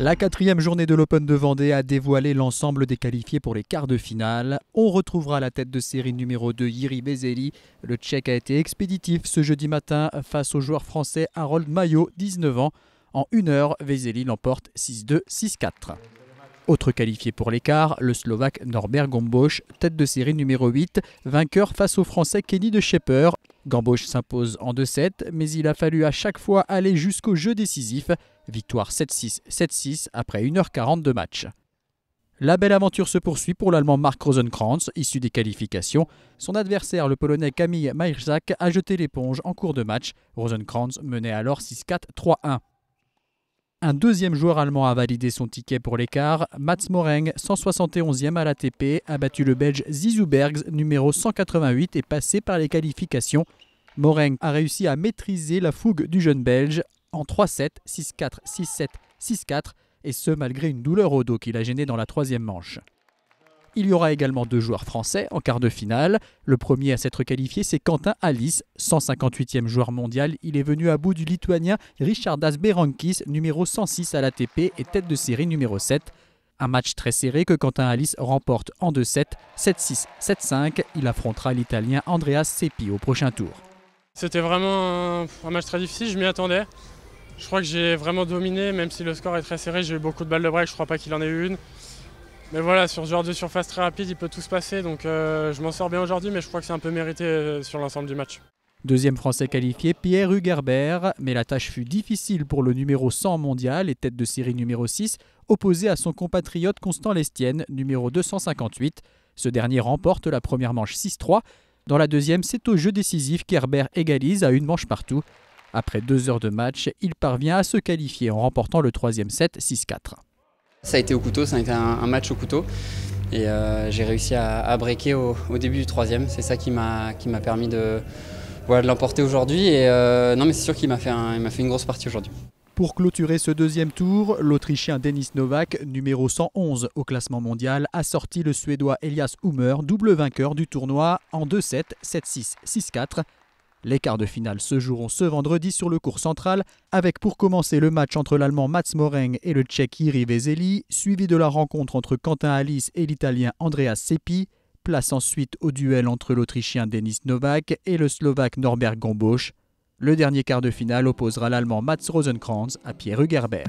La quatrième journée de l'Open de Vendée a dévoilé l'ensemble des qualifiés pour les quarts de finale. On retrouvera la tête de série numéro 2, Yiri Bezeli. Le Tchèque a été expéditif ce jeudi matin face au joueur français Harold Maillot, 19 ans. En une heure, Vezeli l'emporte 6-2, 6-4. Autre qualifié pour l'écart, le Slovaque Norbert Gombosch, tête de série numéro 8, vainqueur face au Français Kenny de Schepper. Gambauche s'impose en 2-7, mais il a fallu à chaque fois aller jusqu'au jeu décisif, victoire 7-6, 7-6 après 1h40 de match. La belle aventure se poursuit pour l'Allemand Mark Rosenkrantz, issu des qualifications. Son adversaire, le Polonais Camille Meierzak, a jeté l'éponge en cours de match. Rosenkrantz menait alors 6-4, 3-1. Un deuxième joueur allemand a validé son ticket pour l'écart. Mats Moreng, 171e à l'ATP, a battu le Belge Zizou numéro 188, et passé par les qualifications. Moreng a réussi à maîtriser la fougue du jeune Belge en 3-7, 6-4, 6-7, 6-4, et ce malgré une douleur au dos qui l'a gêné dans la troisième manche. Il y aura également deux joueurs français en quart de finale. Le premier à s'être qualifié, c'est Quentin Alice, 158e joueur mondial. Il est venu à bout du lituanien Richardas Berankis, numéro 106 à l'ATP et tête de série numéro 7. Un match très serré que Quentin Alice remporte en 2-7, 7-6, 7-5. Il affrontera l'Italien Andreas Seppi au prochain tour. C'était vraiment un, match très difficile, je m'y attendais. Je crois que j'ai vraiment dominé, même si le score est très serré, j'ai eu beaucoup de balles de break, je ne crois pas qu'il en ait eu une. Mais voilà, sur ce genre de surface très rapide, il peut tout se passer. Donc euh, je m'en sors bien aujourd'hui, mais je crois que c'est un peu mérité euh, sur l'ensemble du match. Deuxième Français qualifié, Pierre Herbert. Mais la tâche fut difficile pour le numéro 100 mondial et tête de série numéro 6, opposé à son compatriote Constant Lestienne, numéro 258. Ce dernier remporte la première manche 6-3. Dans la deuxième, c'est au jeu décisif qu'Herbert égalise à une manche partout. Après deux heures de match, il parvient à se qualifier en remportant le troisième set 6-4. Ça a été au couteau, ça a été un, match au couteau. Et euh, j'ai réussi à, à breaker au, début du troisième. C'est ça qui m'a permis de, voilà, de l'emporter aujourd'hui. Et euh, non, mais c'est sûr qu'il m'a fait, fait une grosse partie aujourd'hui. Pour clôturer ce deuxième tour, l'Autrichien Denis Novak, numéro 111 au classement mondial, a sorti le Suédois Elias Hummer, double vainqueur du tournoi en 2-7, 7-6, 6-4 les quarts de finale se joueront ce vendredi sur le cours central, avec pour commencer le match entre l'Allemand Mats Moreng et le Tchèque Iri Veseli, suivi de la rencontre entre Quentin Alice et l'Italien Andreas Seppi. Place ensuite au duel entre l'Autrichien Denis Novak et le Slovaque Norbert Gombosch. Le dernier quart de finale opposera l'Allemand Mats Rosenkranz à Pierre Hugerber.